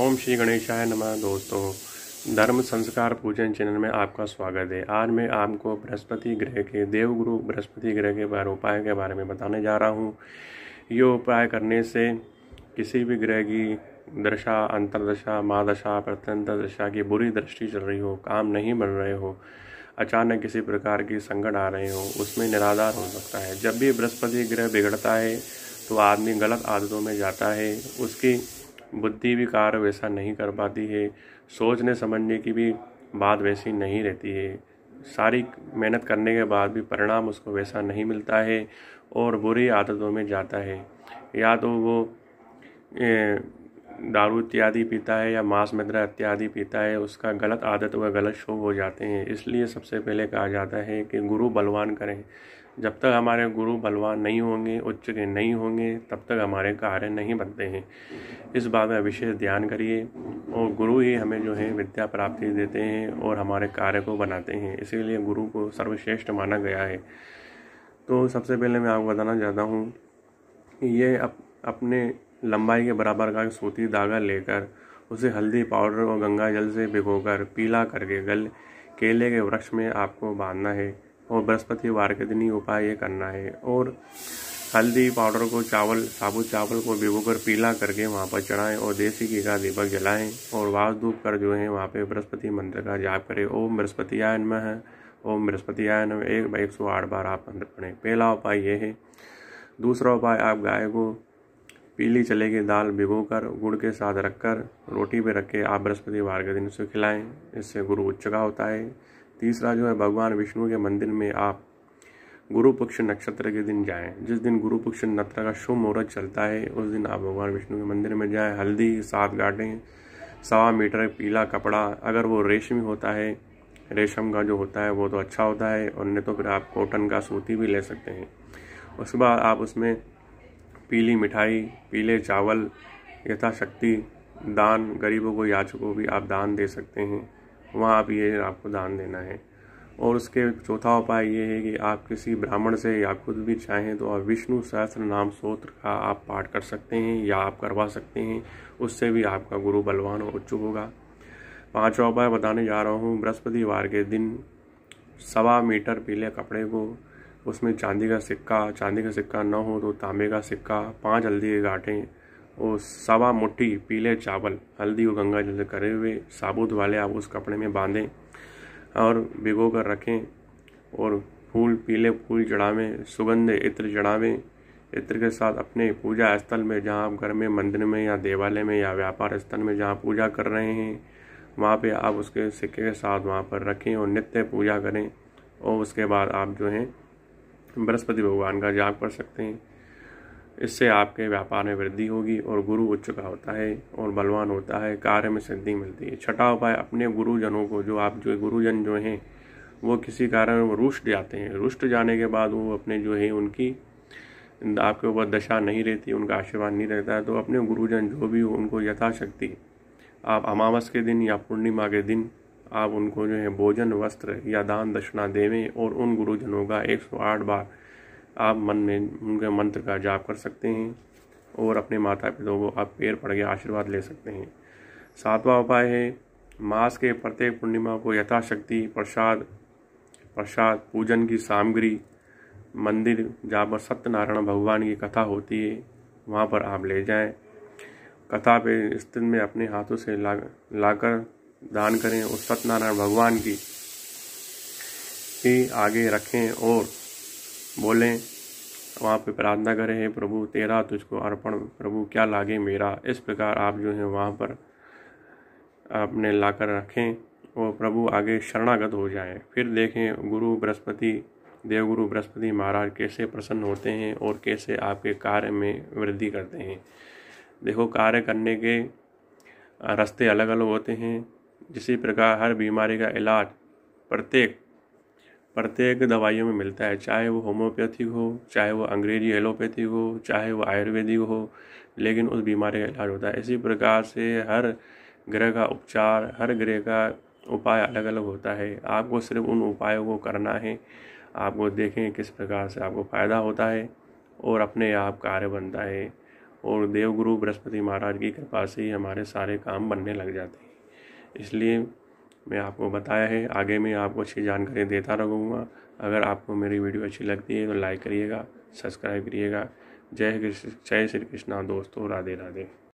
ओम श्री गणेशाय नमः दोस्तों धर्म संस्कार पूजन चैनल में आपका स्वागत है आज मैं आपको बृहस्पति ग्रह के देवगुरु बृहस्पति ग्रह के बारे उपाय के बारे में बताने जा रहा हूँ ये उपाय करने से किसी भी ग्रह की दशा अंतरदशा महादशा प्रत्यंतर दशा की बुरी दृष्टि चल रही हो काम नहीं बन रहे हो अचानक किसी प्रकार की संकट आ रहे हो उसमें निराधार हो सकता है जब भी बृहस्पति ग्रह बिगड़ता है तो आदमी गलत आदतों में जाता है उसकी बुद्धि भी कार्य वैसा नहीं कर पाती है सोचने समझने की भी बात वैसी नहीं रहती है सारी मेहनत करने के बाद भी परिणाम उसको वैसा नहीं मिलता है और बुरी आदतों में जाता है या तो वो दारू इत्यादि पीता है या मांस मदरा इत्यादि पीता है उसका गलत आदत व गलत शो हो जाते हैं इसलिए सबसे पहले कहा जाता है कि गुरु बलवान करें जब तक हमारे गुरु बलवान नहीं होंगे उच्च के नहीं होंगे तब तक हमारे कार्य नहीं बनते हैं इस बात का विशेष ध्यान करिए और गुरु ही हमें जो है विद्या प्राप्ति देते हैं और हमारे कार्य को बनाते हैं इसीलिए गुरु को सर्वश्रेष्ठ माना गया है तो सबसे पहले मैं आपको बताना चाहता हूँ कि ये अप, अपने लंबाई के बराबर का सूती धागा लेकर उसे हल्दी पाउडर और गंगा जल से भिगोकर पीला करके गल केले के वृक्ष में आपको बांधना है और बृहस्पतिवार के दिन ही उपाय ये करना है और हल्दी पाउडर को चावल साबुत चावल को भिगो कर पीला करके वहाँ पर चढ़ाएं और देसी घी का दीपक जलाएं और वास धूप कर जो है वहाँ पे बृहस्पति मंत्र का जाप करें ओम बृहस्पति आयन में है ओम बृहस्पति आयन में एक एक सौ आठ बार आप मंत्र पढ़ें पहला उपाय ये है दूसरा उपाय आप गाय को पीली चले की दाल कर गुड़ के साथ रखकर रोटी पे रख के आप बृहस्पतिवार के दिन उसे खिलाएं इससे गुरु उच्च का होता है तीसरा जो है भगवान विष्णु के मंदिर में आप गुरु पक्ष नक्षत्र के दिन जाएं जिस दिन गुरु पक्ष नक्षत्र का शुभ मुहूर्त चलता है उस दिन आप भगवान विष्णु के मंदिर में जाएं हल्दी सात गाटें सवा मीटर पीला कपड़ा अगर वो रेशमी होता है रेशम का जो होता है वो तो अच्छा होता है और नहीं तो फिर आप कॉटन का सूती भी ले सकते हैं उसके बाद आप उसमें पीली मिठाई पीले चावल यथाशक्ति दान गरीबों को याचकों को भी आप दान दे सकते हैं वहाँ आप ये आपको दान देना है और उसके चौथा उपाय ये है कि आप किसी ब्राह्मण से या खुद भी चाहें तो आप विष्णु सहस्त्र नाम सूत्र का आप पाठ कर सकते हैं या आप करवा सकते हैं उससे भी आपका गुरु बलवान और उच्च होगा पाँचवा उपाय बताने जा रहा हूँ बृहस्पतिवार के दिन सवा मीटर पीले कपड़े को उसमें चांदी का सिक्का चांदी का सिक्का न हो तो तांबे का सिक्का पाँच हल्दी के गाँटें वो सवा मुट्ठी पीले चावल हल्दी और गंगा जल करे हुए साबुत वाले आप उस कपड़े में बांधें और भिगो कर रखें और फूल पीले फूल चढ़ावें सुगंध इत्र चढ़ावें इत्र के साथ अपने पूजा स्थल में जहाँ आप घर में मंदिर में या देवालय में या व्यापार स्थल में जहाँ पूजा कर रहे हैं वहाँ पे आप उसके सिक्के के साथ वहाँ पर रखें और नित्य पूजा करें और उसके बाद आप जो हैं बृहस्पति भगवान का जाप कर सकते हैं इससे आपके व्यापार में वृद्धि होगी और गुरु उच्च का होता है और बलवान होता है कार्य में सिद्धि मिलती है छठा उपाय अपने गुरुजनों को जो आप जो गुरुजन जो हैं वो किसी कारण रुष्ट जाते हैं रुष्ट जाने के बाद वो अपने जो है उनकी आपके ऊपर दशा नहीं रहती उनका आशीर्वाद नहीं रहता है तो अपने गुरुजन जो भी हो उनको यथाशक्ति आप अमावस के दिन या पूर्णिमा के दिन आप उनको जो है भोजन वस्त्र या दान दक्षिणा देवें और उन गुरुजनों का एक सौ आठ बार आप मन में उनके मंत्र का जाप कर सकते हैं और अपने माता पिता को आप पैर पड़ के आशीर्वाद ले सकते हैं सातवां उपाय है मास के प्रत्येक पूर्णिमा को यथाशक्ति प्रसाद प्रसाद पूजन की सामग्री मंदिर जहाँ पर सत्यनारायण भगवान की कथा होती है वहाँ पर आप ले जाएं कथा पे स्थित में अपने हाथों से ला लाकर दान करें और सत्यनारायण भगवान की आगे रखें और बोलें वहाँ पे प्रार्थना करें हे प्रभु तेरा तुझको अर्पण प्रभु क्या लागे मेरा इस प्रकार आप जो है वहाँ पर अपने लाकर रखें और प्रभु आगे शरणागत हो जाएं फिर देखें गुरु बृहस्पति देवगुरु बृहस्पति महाराज कैसे प्रसन्न होते हैं और कैसे आपके कार्य में वृद्धि करते हैं देखो कार्य करने के रास्ते अलग अलग होते हैं जिसी प्रकार हर बीमारी का इलाज प्रत्येक प्रत्येक दवाइयों में मिलता है चाहे वो होम्योपैथिक हो चाहे वो अंग्रेजी एलोपैथिक हो चाहे वो आयुर्वेदिक हो लेकिन उस बीमारी का इलाज होता है इसी प्रकार से हर ग्रह का उपचार हर ग्रह का उपाय अलग अलग होता है आपको सिर्फ उन उपायों को करना है आपको देखें किस प्रकार से आपको फ़ायदा होता है और अपने आप कार्य बनता है और देवगुरु बृहस्पति महाराज की कृपा से ही हमारे सारे काम बनने लग जाते हैं इसलिए मैं आपको बताया है आगे मैं आपको अच्छी जानकारी देता रहूँगा अगर आपको मेरी वीडियो अच्छी लगती है तो लाइक करिएगा सब्सक्राइब करिएगा जय कृष्ण जय श्री कृष्णा दोस्तों राधे राधे